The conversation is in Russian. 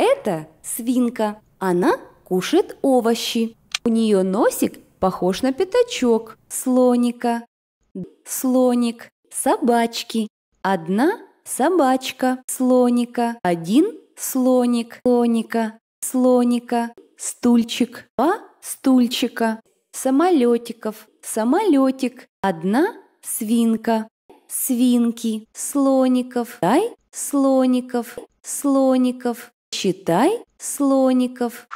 это свинка. Она кушает овощи. У нее носик похож на пятачок слоника. Слоник, собачки. Одна собачка слоника, один слоник слоника, слоника, стульчик, два стульчика, самолетиков, самолетик, одна свинка, свинки, слоников, дай слоников, слоников, Посчитай слоников.